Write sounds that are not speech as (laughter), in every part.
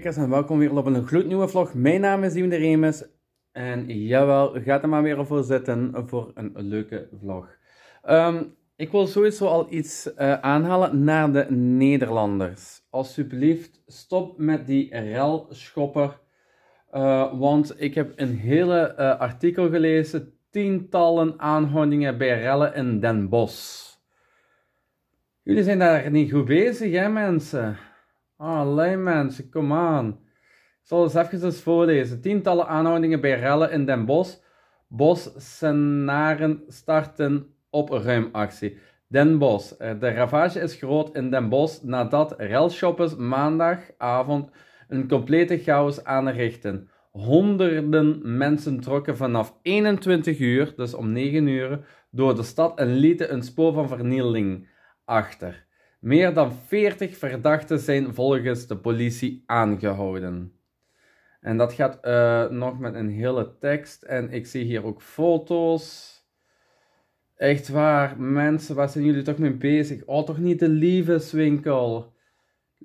kijkers en welkom weer op een gloednieuwe vlog. Mijn naam is Iwan Remus en jawel, gaat er maar weer voor zitten voor een leuke vlog. Ehm, ik wil sowieso al iets eh, aanhalen naar de Nederlanders. Alsjeblieft, stop met die rel-schopper. Uh, eh, want ik heb een hele eh, artikel gelezen, tientallen aanhoudingen bij rellen in Den Bosch. Jullie zijn daar niet goed bezig, hè mensen? Allee ah, mensen, come on. Ik zal eens even eens voorlezen. Tientallen aanhoudingen bij rellen in Den Bosch. bos op starten ruimactie. Den Bosch. Eh, de ravage is groot in Den Bosch nadat relshoppers maandagavond een complete chaos aanrichten. Honderden mensen trokken vanaf 21 uur, dus om 9 uur, door de stad en lieten een spoor van vernieling achter. Meer dan 40 verdachten zijn volgens de politie aangehouden. En dat gaat eh, nog met een hele tekst. En ik zie hier ook foto's. Echt waar, mensen, waar zijn jullie toch mee bezig? Oh, toch niet de liefdeswinkel.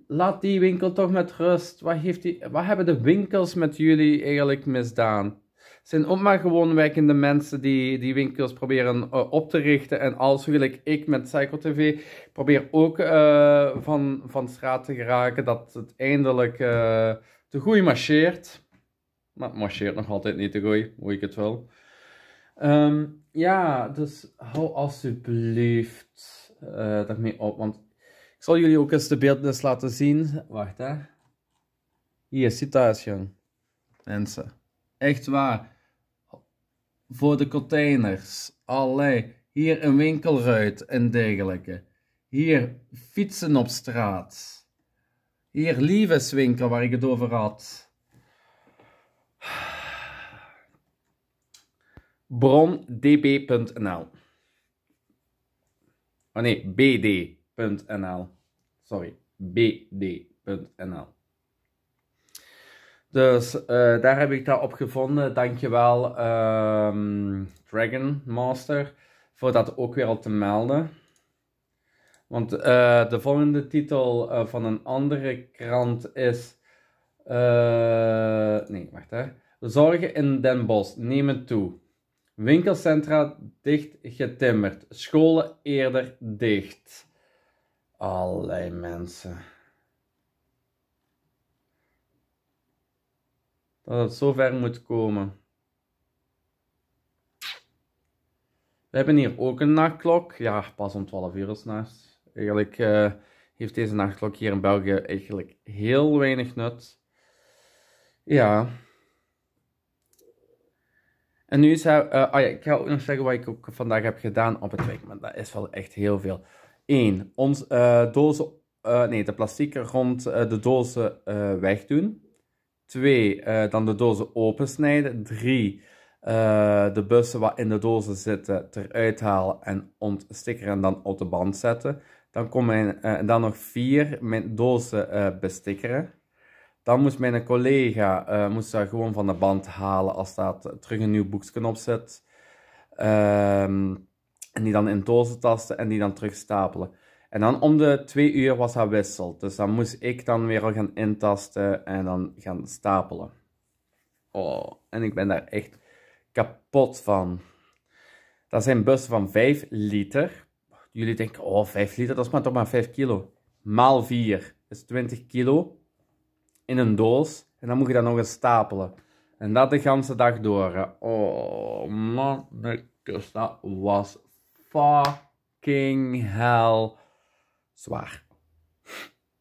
Laat die winkel toch met rust. Wat, heeft die, wat hebben de winkels met jullie eigenlijk misdaan? zijn ook maar gewoon werkende mensen die die winkels proberen eh, op te richten. En als wil ik met Psycho TV probeer ook eh, van, van straat te geraken dat het eindelijk eh, te goed marcheert. Maar het marcheert nog altijd niet te goed, hoe ik het wil. Ehm, ja, dus hou alsjeblieft daarmee op, want ik zal jullie ook eens de beeldnis laten zien. Wacht hè. Hier, citatie. Mensen. Echt waar. Voor de containers. Allee. Hier een winkelruit en dergelijke. Hier fietsen op straat. Hier lieveswinkel waar ik het over had. Brondb.nl Oh nee, bd.nl. Sorry, bd.nl. Dus eh, daar heb ik dat op gevonden. Dankjewel um, Dragon Master voor dat ook weer al te melden. Want eh, de volgende titel eh, van een andere krant is... nee, wacht hè. Zorgen in Den Bosch nemen toe. Winkelcentra dicht getimmerd. Scholen eerder dicht. Allerlei mensen. dat het zo ver moet komen. We hebben hier ook een nachtklok. Ja, pas om 12 uur naast. Eigenlijk eh, heeft deze nachtklok hier in België eigenlijk heel weinig nut. Ja. En nu is hij... Eh, ah ja, ik ga ook nog zeggen wat ik ook vandaag heb gedaan op het werk. Maar dat is wel echt heel veel. 1. Ons uh, dozen... nee, de plastic rond de dozen wegdoen. Twee, eh, dan de dozen opensnijden. Drie, eh, de bussen wat in de dozen zitten eruit halen en ontstickeren en dan op de band zetten. Dan, kon mijn, eh, dan nog vier, mijn dozen bestickeren. Dan moest mijn collega moest dat gewoon van de band halen als dat terug een nieuw boekje opzet zit. Ehm, en die dan in dozen tasten en die dan terug stapelen. En dan om de twee uur was dat wissel. Dus dan moest ik dan weer al gaan intasten en dan gaan stapelen. Oh, en ik ben daar echt kapot van. Dat zijn bussen van 5 liter. Jullie denken, oh 5 liter, dat is maar toch maar 5 kilo. Maal 4 is 20 kilo in een doos. En dan moet je dat nog eens stapelen. En dat de ganse dag door. Oh man, dus dat was fucking hell zwaar.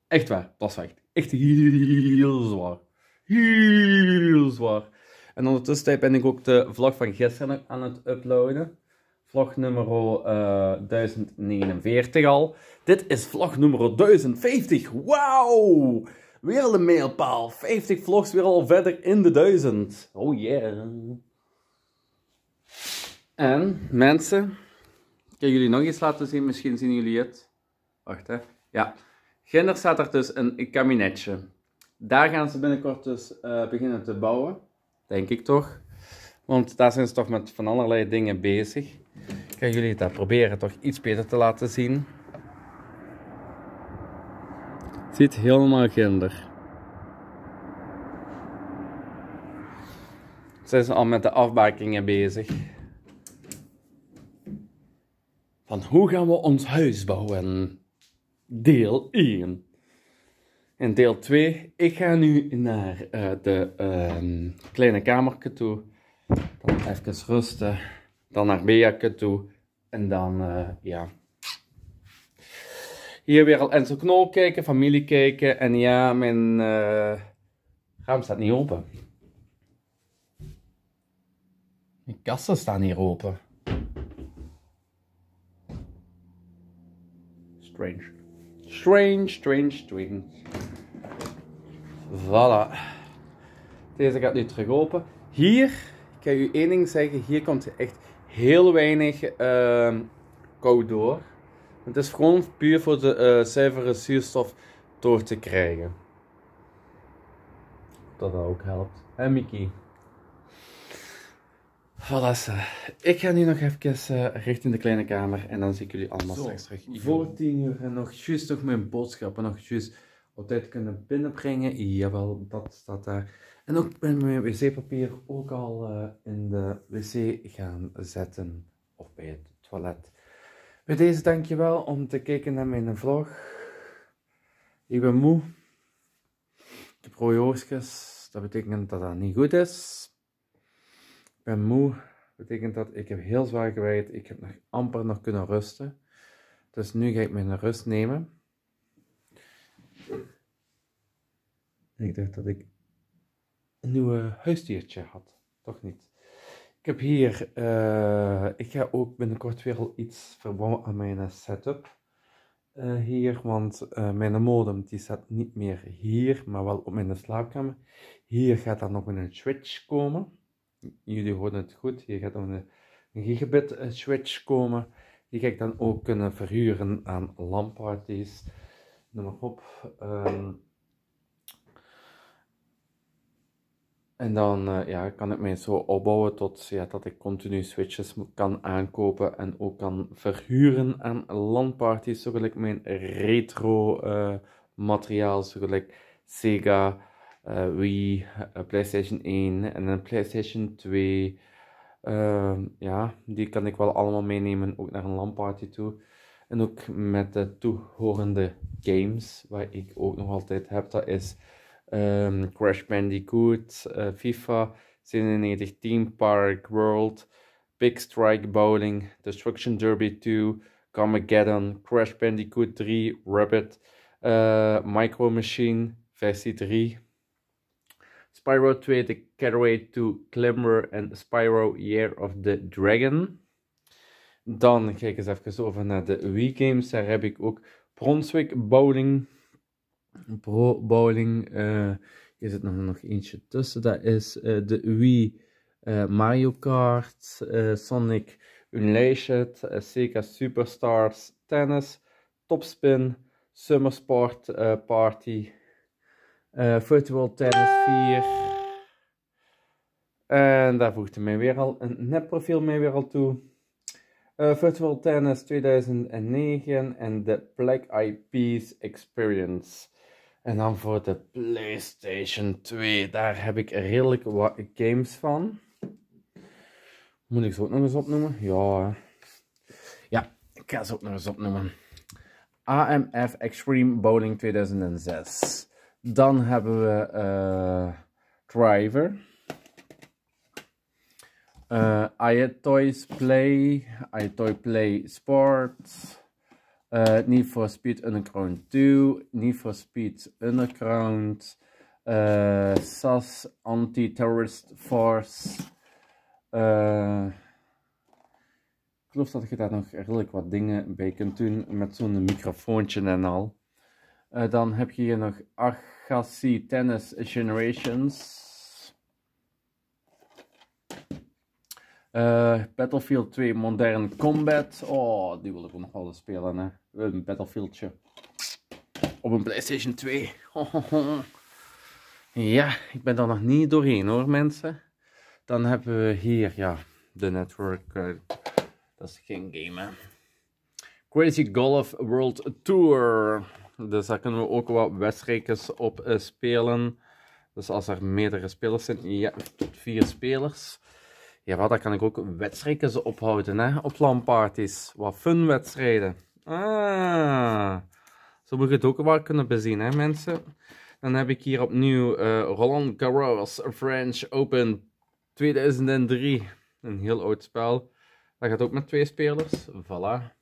Echt waar, dat is echt. Echt heel zwaar. Heel zwaar. En ondertussen ben ik ook de vlog van gisteren aan het uploaden. Vlog nummer uh, eh, 1049 al. Dit is vlog nummer 1050. Wauw! Weer een mailpaal. 50 vlogs weer al verder in de 1000. Oh yeah. En mensen, ik ga jullie nog iets laten zien. Misschien zien jullie het. Wacht hè. Ja. Ginder staat er dus een kabinetje. Daar gaan ze binnenkort dus eh, beginnen te bouwen. Denk ik toch. Want daar zijn ze toch met van allerlei dingen bezig. Kan jullie dat proberen toch iets beter te laten zien? Ziet helemaal ginder. Ze zijn al met de afbakingen bezig. Van hoe gaan we ons huis bouwen? deel 1. en deel 2, ik ga nu naar uh, de ehm, kleine kamerke toe. Dan even rusten. Dan naar Beakke toe. En dan, eh, ja. Hier weer al Enzo Knol kijken, familie kijken. En ja, mijn eh, raam staat niet open. Mijn kasten staan hier open. Strange. Strange, strange, strange. Voilà. Deze gaat nu terug open. Hier, ik kan u één ding zeggen, hier komt echt heel weinig uh, ehm, koud door. Het is gewoon puur voor de uh, zuivere zuurstof door te krijgen. Dat dat ook helpt. En Mickey? Voilà, ik ga nu nog even eh, recht in de kleine kamer en dan zie ik jullie allemaal straks terug. Voor tien uur en nog juist nog mijn boodschappen, nog juist op tijd kunnen binnenbrengen. Jawel, dat staat daar. En ook ben mijn wc-papier ook al eh, in de wc gaan zetten of bij het toilet. Bij deze dankjewel om te kijken naar mijn vlog. Ik ben moe. Ik heb rode Dat betekent dat dat niet goed is ben moe. Betekent dat ik heb heel zwaar gewerkt. Ik heb nog amper nog kunnen rusten. Dus nu ga ik mijn rust nemen. Ik dacht dat ik een nieuwe huisdiertje had. Toch niet. Ik heb hier, eh, ik ga ook binnenkort weer al iets verbouwen aan mijn setup. Eh, hier, want eh, mijn modem die staat niet meer hier, maar wel op mijn slaapkamer. Hier gaat dan nog een switch komen jullie horen het goed, je gaat op een gigabit eh, switch komen. Die ga ik dan ook kunnen verhuren aan LAN-parties. Noem maar op. Ehm. en dan eh, ja, kan ik mij zo opbouwen tot ja, dat ik continu switches kan aankopen en ook kan verhuren aan landparties parties gelijk mijn retro uh, materiaal, gelijk Sega, eh, Wii, eh, PlayStation 1 en een PlayStation 2. Ehm, ja, die kan ik wel allemaal meenemen, ook naar een LAN-party toe. En ook met de toehorende games, waar ik ook nog altijd heb, dat is ehm, Crash Bandicoot, uh, FIFA, 97 Team Park World, Big Strike Bowling, Destruction Derby 2, Carmageddon, Crash Bandicoot 3, Rabbit, Micro Machine versie 3, Spyro 2 The Caraway to Climber en Spyro Year of the Dragon. Dan kijk eens even over naar de Wii Games. Daar heb ik ook Brunswick Bowling. Pro Bowling. Uh, eh, hier zit nog, nog eentje tussen. Dat is eh, de Wii eh, Mario Kart, Sonic Unleashed, Sega Superstars Tennis, Topspin, Summer Sport Party, eh, virtual Tennis 4. En daar voegde mij weer al een profiel mee weer al toe. Eh, virtual Tennis 2009 en de Black Eyed Peas Experience. En dan voor de PlayStation 2. Daar heb ik redelijk wat games van. Moet ik ze ook nog eens opnoemen? Ja. Ja, ik ga ze ook nog eens opnoemen. AMF Extreme Bowling 2006. Dan hebben we eh, Driver. Uh, Play, toy Play Sports, uh, Need for Speed Underground 2, Need for Speed Underground, SAS Anti-Terrorist Force. ik geloof dat je daar nog redelijk wat dingen bij kunt doen met zo'n microfoontje en al. Eh, dan heb je hier nog Agassi Tennis Generations. Eh, Battlefield 2 Modern Combat. Oh, die wil ik ook nog wel eens spelen. Hè. Een Battlefieldje. Op een PlayStation 2. (laughs) ja, ik ben daar nog niet doorheen hoor, mensen. Dan hebben we hier, ja, de network. Eh, dat is geen game, hè. Crazy Golf World Tour. Dus daar kunnen we ook wat wedstrijdjes op eh, spelen. Dus als er meerdere spelers zijn, ja, vier spelers. Ja, wat, daar kan ik ook wedstrijdjes ophouden hè, op lan Wat fun-wedstrijden. Ah, zo moet je het ook wel kunnen bezien, hè, mensen. Dan heb ik hier opnieuw eh, Roland Garros French Open 2003. Een heel oud spel. Dat gaat ook met twee spelers. Voilà.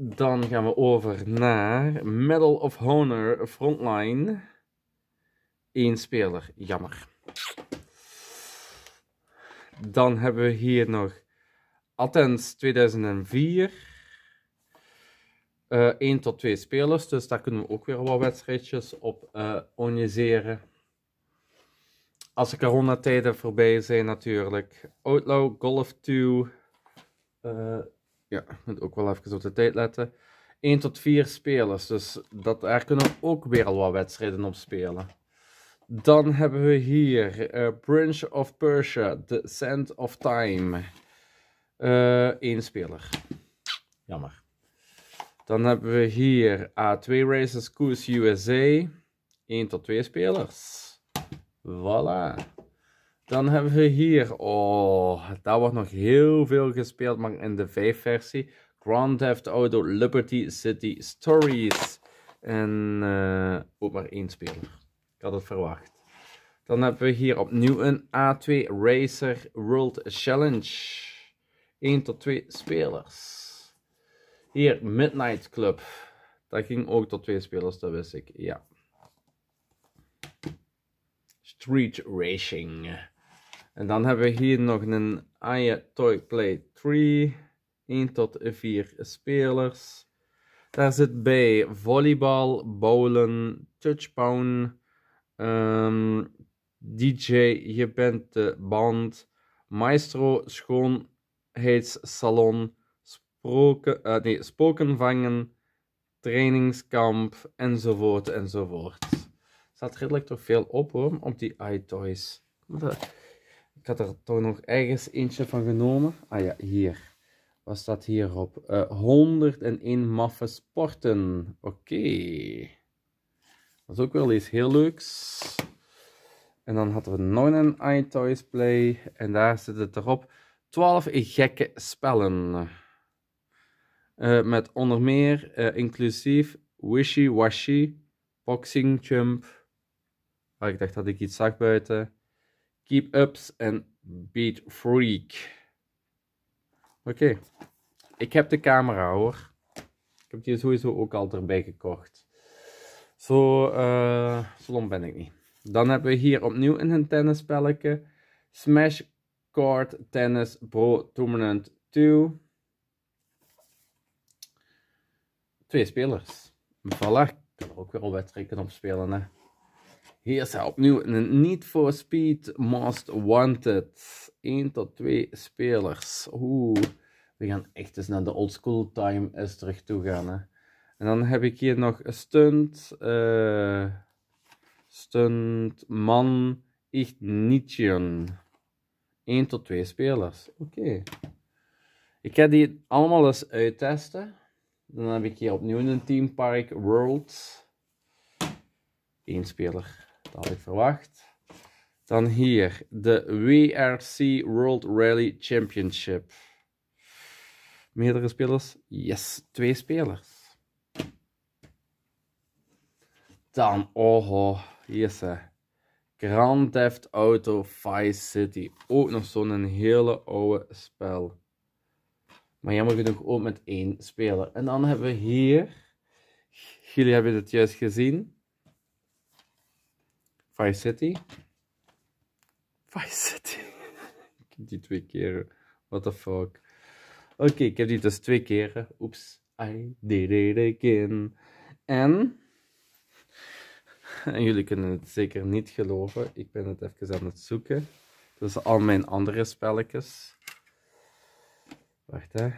Dan gaan we over naar Medal of Honor Frontline. Eén speler, jammer. Dan hebben we hier nog Athens 2004. Uh, eh, tot twee spelers, dus daar kunnen we ook weer wat wedstrijdjes op uh, organiseren. Als de coronatijden voorbij zijn natuurlijk. Outlaw, Golf 2, ja, moet ook wel even op de tijd letten. 1 tot 4 spelers, dus dat, daar kunnen ook weer al wat wedstrijden op spelen. Dan hebben we hier uh, Prince of Persia, The Sand of Time. Eén eh, uh, speler. Jammer. Dan hebben we hier A2 Races Koers USA. 1 tot 2 spelers. Voilà. Dan hebben we hier, oh, daar wordt nog heel veel gespeeld, maar in de 5 versie. Grand Theft Auto Liberty City Stories. En eh, ook maar één speler. Ik had het verwacht. Dan hebben we hier opnieuw een A2 Racer World Challenge. 1 tot 2 spelers. Hier, Midnight Club. Dat ging ook tot twee spelers, dat wist ik. Ja. Street Racing. En dan hebben we hier nog een Aya Toy Play 3. 1 tot 4 spelers. Daar zit bij volleybal, bowlen, touchpound, ehm, DJ, je bent de band, maestro, schoonheidssalon, Spoken, eh, nee, spoken vangen, trainingskamp, enzovoort, enzovoort. Er staat redelijk toch veel op hoor, op die iToys had er toch nog ergens eentje van genomen. Ah ja, hier. Wat staat hierop? Uh, eh, 101 maffe sporten. Oké. Dat is ook wel iets heel leuks. En dan hadden we nog een iToys Play. En daar zit het erop. 12 gekke spellen. Eh, met onder meer eh, inclusief Wishy Washy, Boxing Jump. Ah, ik dacht dat ik iets zag buiten. Keep Ups en Beat Freak. Oké, ik heb de camera hoor. Ik heb die sowieso ook al erbij gekocht. Zo, uh, zo ben ik niet. Dan hebben we hier opnieuw een tennisspelletje. Smash Court Tennis Pro Tournament 2. Twee spelers. Voilà, ik kan er ook weer al wedstrijden op spelen hè. Hier is hij opnieuw een Need for Speed Most Wanted. 1 tot 2 spelers. Oeh, we gaan echt eens naar de old school time eens terug toe gaan. Hè. En dan heb ik hier nog Stunt, uh, eh, man Ignition. 1 tot 2 spelers. Oké. Ik ga die allemaal eens uittesten. Dan heb ik hier opnieuw een Team Park World. Eén speler. Dat had ik verwacht. Dan hier de WRC World Rally Championship. Meerdere spelers? Yes, twee spelers. Dan, oh, oh hier is Grand Theft Auto Vice City. Ook nog zo'n hele oude spel. Maar jammer genoeg ook met één speler. En dan hebben we hier, jullie hebben het juist gezien, Vice City. Vice City. (laughs) ik heb die twee keer. What the fuck. Oké, ik heb die dus twee keren. Oeps. I did it again. En... (laughs) En jullie kunnen het zeker niet geloven. Ik ben het even aan het zoeken. Dus al mijn andere spelletjes. Wacht hè.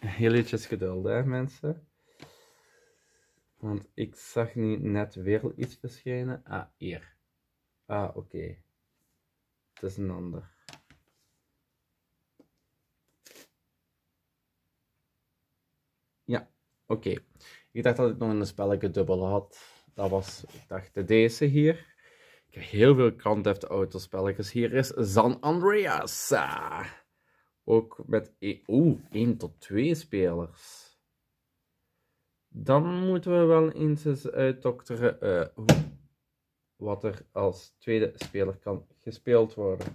Heel ietsjes geduld hè mensen. Want ik zag nu net weer iets verschijnen. Ah, hier. Ah, oké. Okay. Het is een ander. Ja, oké. Ik dacht dat ik nog een spelletje dubbel had. Dat was, ik dacht, deze hier. Ik heb heel veel Grand Theft Auto spelletjes. Hier is San Andreas. Ook met e-, Oeh, 1 tot 2 spelers. Dan moeten we wel eens eens uitdokteren uh, wat er als tweede speler kan gespeeld worden.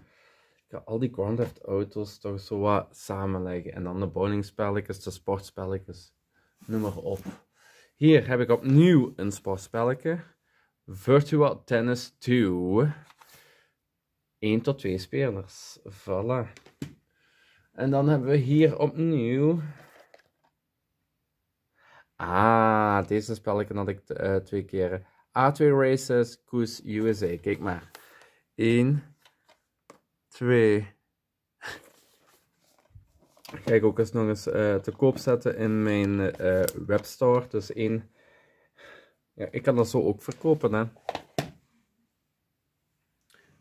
Ik ga al die Grand Theft Auto's toch zo wat samenleggen. En dan de bowlingspelletjes, de sportspelletjes, noem maar op. Hier heb ik opnieuw een sportspelletje. Virtual Tennis 2. 1 tot 2 spelers. Voilà. En dan hebben we hier opnieuw... Ah, deze spelletje had ik eh, twee keren. A2 Races Koes USA. Kijk maar. 1, 2. (laughs) Kijk ook eens nog eens eh, te koop zetten in mijn eh, webstore. Dus 1. Ja, ik kan dat zo ook verkopen. Hè.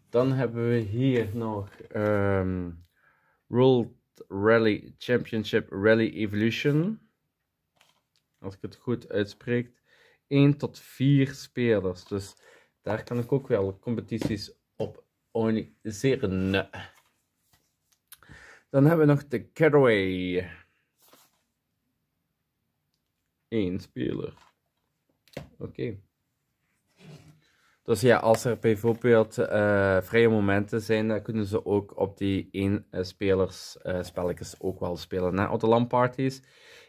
Dan hebben we hier nog ehm, World Rally Championship Rally Evolution. Als ik het goed uitspreek. 1 tot 4 spelers. Dus daar kan ik ook wel competities op organiseren. Dan hebben we nog de Getaway. één speler. Oké. Dus ja, als er bijvoorbeeld eh, vrije momenten zijn, dan kunnen ze ook op die één eh, spelers uh, spelletjes ook wel spelen. Na de LAN-parties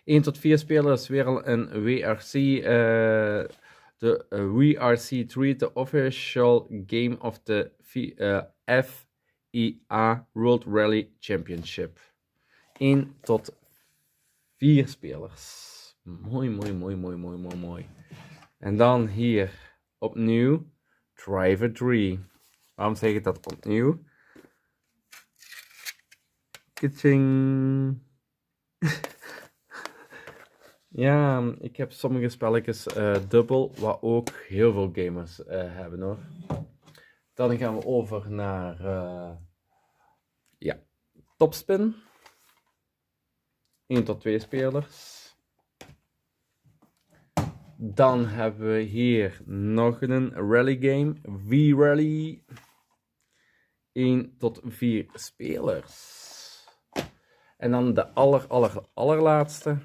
1 tot 4 spelers weer een WRC. Uh, eh, de WRC 3, de official game of the FIA eh, World Rally Championship. 1 tot 4 spelers. Mooi, mooi, mooi, mooi, mooi, mooi, mooi. En dan hier opnieuw Driver 3. Waarom zeg ik dat opnieuw? Kitching. (laughs) Ja, ik heb sommige spelletjes eh, dubbel, wat ook heel veel gamers eh, hebben hoor. Dan gaan we over naar eh, ja, topspin. 1 tot 2 spelers. Dan hebben we hier nog een rally game. V-Rally. 1 tot 4 spelers. En dan de aller, aller, allerlaatste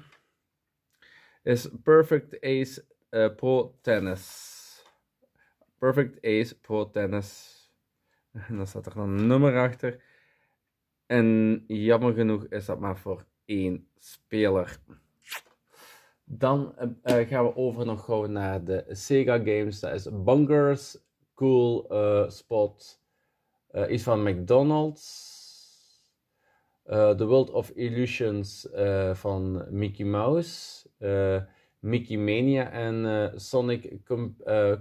is Perfect Ace uh, Pro Tennis. Perfect Ace Pro Tennis. En dan staat er een nummer achter. En jammer genoeg is dat maar voor één speler. Dan eh, eh, gaan we over nog gewoon naar de Sega games. Dat is Bunkers, Cool Spot, iets van McDonald's. Eh, The World of Illusions eh, van Mickey Mouse, eh, Mickey Mania en Sonic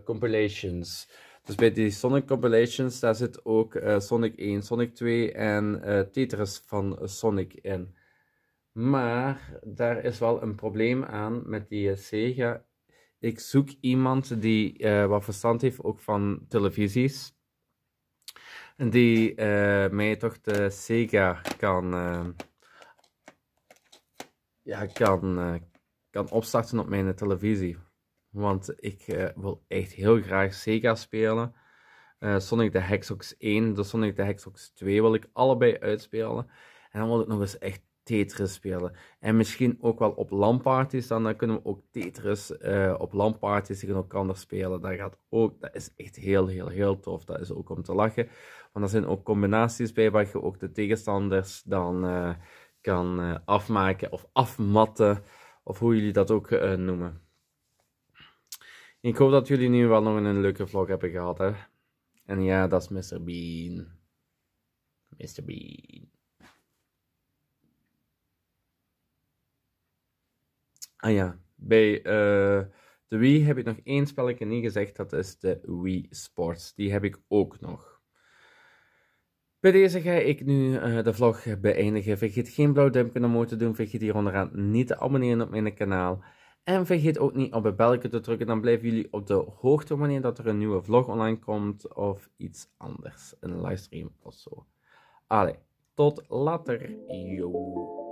Compilations. Dus bij die Sonic Compilations, daar zit ook Sonic 1, Sonic 2 en Tetris van Sonic in. Maar daar is wel een probleem aan met die Sega. Ik zoek iemand die wat verstand heeft ook van televisies die eh, mij toch de Sega kan, eh, ja, kan, eh, kan opstarten op mijn televisie. Want ik wil echt heel graag Sega spelen. Sonic the Hedgehog 1, de Sonic the Hedgehog 2 wil ik allebei uitspelen. En dan wil ik nog eens echt Tetris spelen. En misschien ook wel op lan Dan, kunnen we ook Tetris eh, op LAN-parties tegen elkaar spelen. Dat, gaat ook, dat is echt heel, heel, heel tof. Dat is ook om te lachen. Want er zijn ook combinaties bij waar je ook de tegenstanders dan eh, kan eh, afmaken of afmatten. Of hoe jullie dat ook noemen. Ik hoop dat jullie nu wel nog een leuke vlog hebben gehad. Hè? En ja, dat is Mr. Bean. Mr. Bean. Ah ja, bij eh, de Wii heb ik nog één spelletje niet gezegd. Dat is de Wii Sports. Die heb ik ook nog. Bij deze ga ik nu eh, de vlog beëindigen. Vergeet geen blauw duimpje omhoog te doen. Vergeet hier onderaan niet te abonneren op mijn kanaal. En vergeet ook niet op het belletje te drukken. Dan blijven jullie op de hoogte wanneer dat er een nieuwe vlog online komt. Of iets anders. Een livestream of zo. Allee, tot later. Yo.